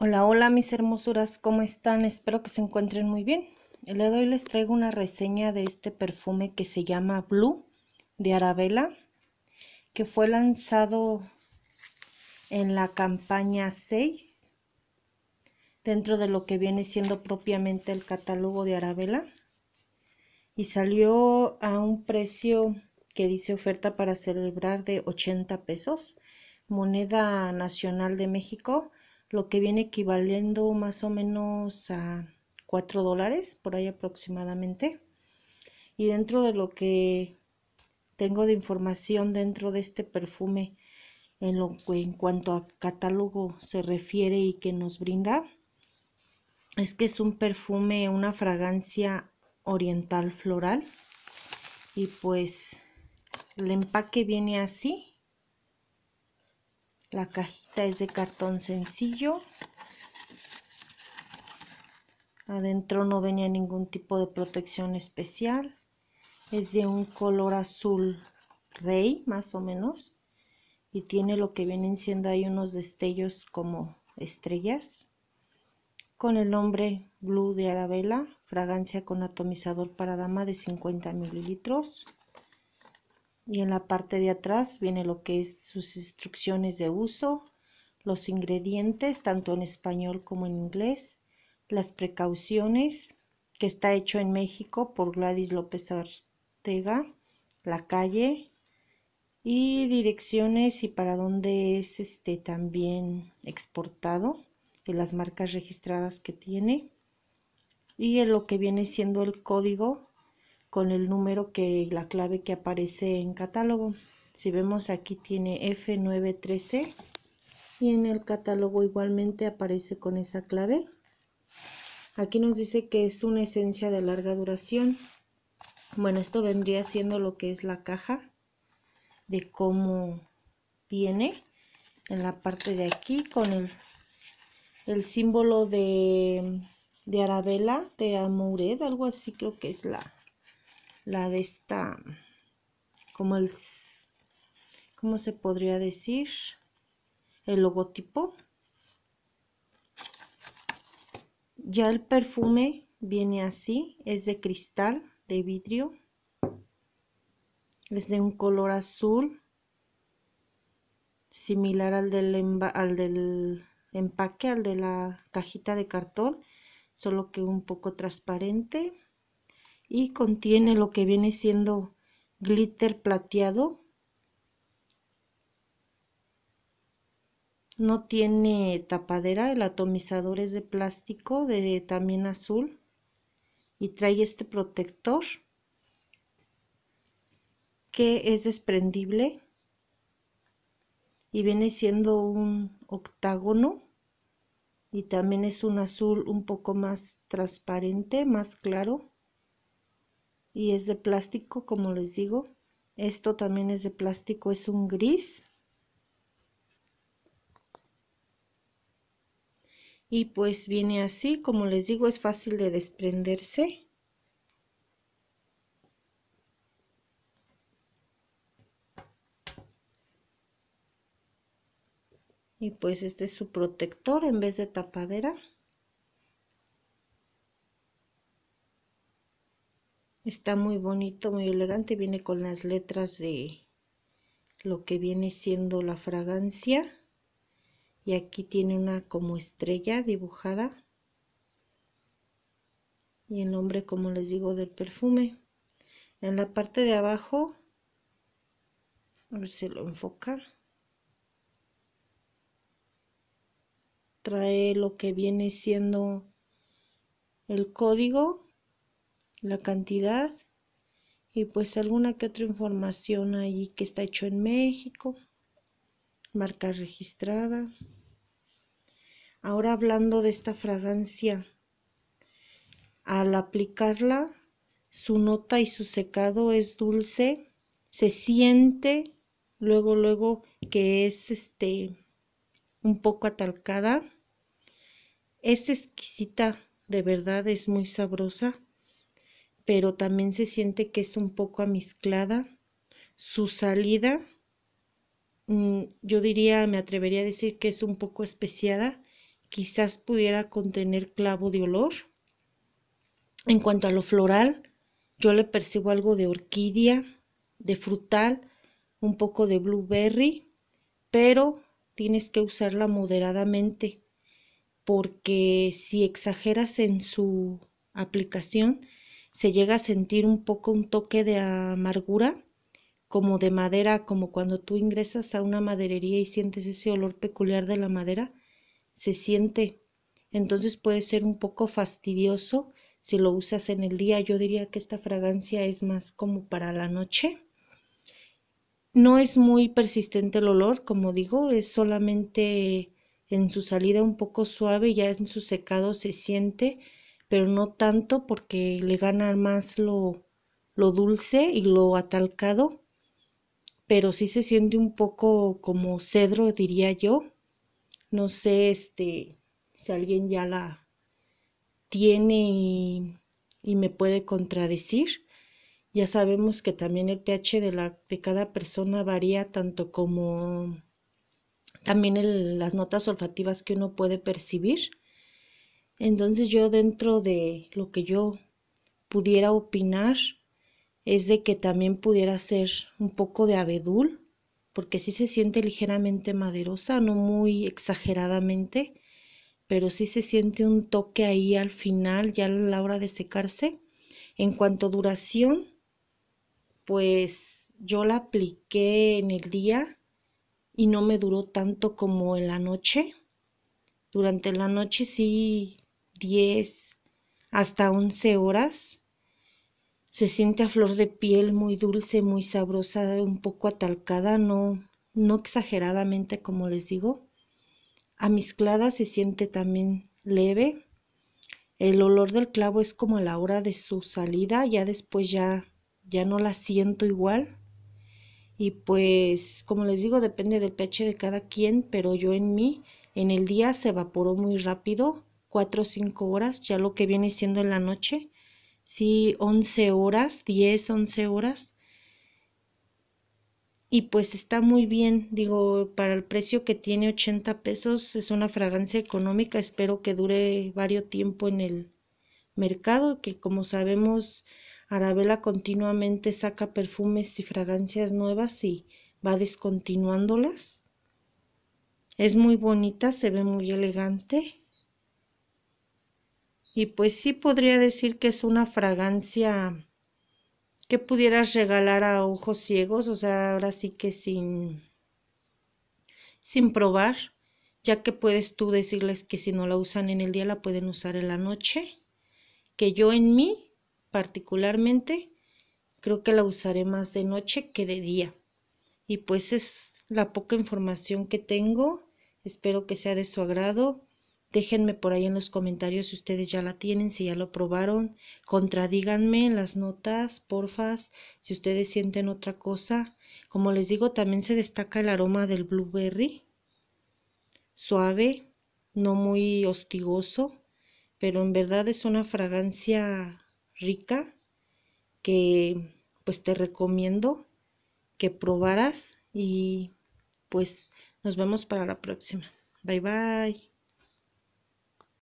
Hola, hola mis hermosuras, ¿cómo están? Espero que se encuentren muy bien. El día de hoy les traigo una reseña de este perfume que se llama Blue de Arabella, que fue lanzado en la campaña 6, dentro de lo que viene siendo propiamente el catálogo de Arabella, y salió a un precio que dice oferta para celebrar de 80 pesos, moneda nacional de México lo que viene equivaliendo más o menos a 4 dólares, por ahí aproximadamente. Y dentro de lo que tengo de información dentro de este perfume, en, lo, en cuanto a catálogo se refiere y que nos brinda, es que es un perfume, una fragancia oriental floral. Y pues el empaque viene así la cajita es de cartón sencillo. Adentro no venía ningún tipo de protección especial. Es de un color azul rey, más o menos. Y tiene lo que vienen siendo ahí unos destellos como estrellas. Con el nombre Blue de Arabella, fragancia con atomizador para dama de 50 mililitros y en la parte de atrás viene lo que es sus instrucciones de uso, los ingredientes, tanto en español como en inglés, las precauciones, que está hecho en México por Gladys López Ortega, la calle y direcciones y para dónde es este también exportado y las marcas registradas que tiene y lo que viene siendo el código con el número que la clave que aparece en catálogo. Si vemos aquí tiene f 913 y en el catálogo igualmente aparece con esa clave. Aquí nos dice que es una esencia de larga duración. Bueno, esto vendría siendo lo que es la caja de cómo viene en la parte de aquí con el, el símbolo de, de Arabella, de Amoured algo así creo que es la, la de esta, como el, se podría decir? El logotipo. Ya el perfume viene así, es de cristal, de vidrio. Es de un color azul, similar al del, al del empaque, al de la cajita de cartón, solo que un poco transparente y contiene lo que viene siendo glitter plateado. No tiene tapadera, el atomizador es de plástico, de también azul. Y trae este protector que es desprendible y viene siendo un octágono y también es un azul un poco más transparente, más claro y es de plástico, como les digo. Esto también es de plástico, es un gris. Y pues viene así, como les digo, es fácil de desprenderse. Y pues este es su protector en vez de tapadera. Está muy bonito, muy elegante. Viene con las letras de lo que viene siendo la fragancia. Y aquí tiene una como estrella dibujada. Y el nombre, como les digo, del perfume. En la parte de abajo, a ver si lo enfoca. Trae lo que viene siendo el código la cantidad y pues alguna que otra información ahí que está hecho en México, marca registrada. Ahora hablando de esta fragancia, al aplicarla, su nota y su secado es dulce, se siente luego, luego que es este un poco atalcada. Es exquisita, de verdad es muy sabrosa pero también se siente que es un poco amizclada. Su salida, mm, yo diría, me atrevería a decir que es un poco especiada, quizás pudiera contener clavo de olor. En cuanto a lo floral, yo le percibo algo de orquídea, de frutal, un poco de blueberry, pero tienes que usarla moderadamente porque si exageras en su aplicación se llega a sentir un poco un toque de amargura, como de madera, como cuando tú ingresas a una maderería y sientes ese olor peculiar de la madera, se siente. Entonces puede ser un poco fastidioso si lo usas en el día. Yo diría que esta fragancia es más como para la noche. No es muy persistente el olor, como digo, es solamente en su salida un poco suave, ya en su secado se siente pero no tanto porque le gana más lo, lo dulce y lo atalcado, pero sí se siente un poco como cedro, diría yo. No sé este, si alguien ya la tiene y, me puede contradecir. Ya sabemos que también el pH de, la, de cada persona varía tanto como también las notas olfativas que uno puede percibir. Entonces yo dentro de lo que yo pudiera opinar es de que también pudiera ser un poco de abedul, porque sí se siente ligeramente maderosa, no muy exageradamente, pero sí se siente un toque ahí al final, ya a la hora de secarse. En cuanto a duración, pues yo la apliqué en el día y no me duró tanto como en la noche. Durante la noche sí 10 hasta 11 horas. Se siente a flor de piel, muy dulce, muy sabrosa, un poco atalcada, no, no exageradamente como les digo. A mezclada se siente también leve. El olor del clavo es como a la hora de su salida, ya después ya, ya no la siento igual. Y pues, como les digo, depende del pecho de cada quien, pero yo en mí, en el día se evaporó muy rápido 4 o 5 horas, ya lo que viene siendo en la noche, sí, 11 horas, 10, 11 horas. Y pues está muy bien, digo, para el precio que tiene 80 pesos, es una fragancia económica, espero que dure varios tiempo en el mercado, que como sabemos, Arabella continuamente saca perfumes y fragancias nuevas y va descontinuándolas. Es muy bonita, se ve muy elegante. Y pues sí podría decir que es una fragancia que pudieras regalar a ojos ciegos, o sea, ahora sí que sin sin probar, ya que puedes tú decirles que si no la usan en el día la pueden usar en la noche, que yo en mí particularmente creo que la usaré más de noche que de día. Y pues es la poca información que tengo, espero que sea de su agrado. Déjenme por ahí en los comentarios si ustedes ya la tienen, si ya lo probaron. Contradíganme en las notas, porfas, si ustedes sienten otra cosa. Como les digo, también se destaca el aroma del blueberry. Suave, no muy hostigoso, pero en verdad es una fragancia rica que pues te recomiendo que probaras y pues nos vemos para la próxima. Bye bye.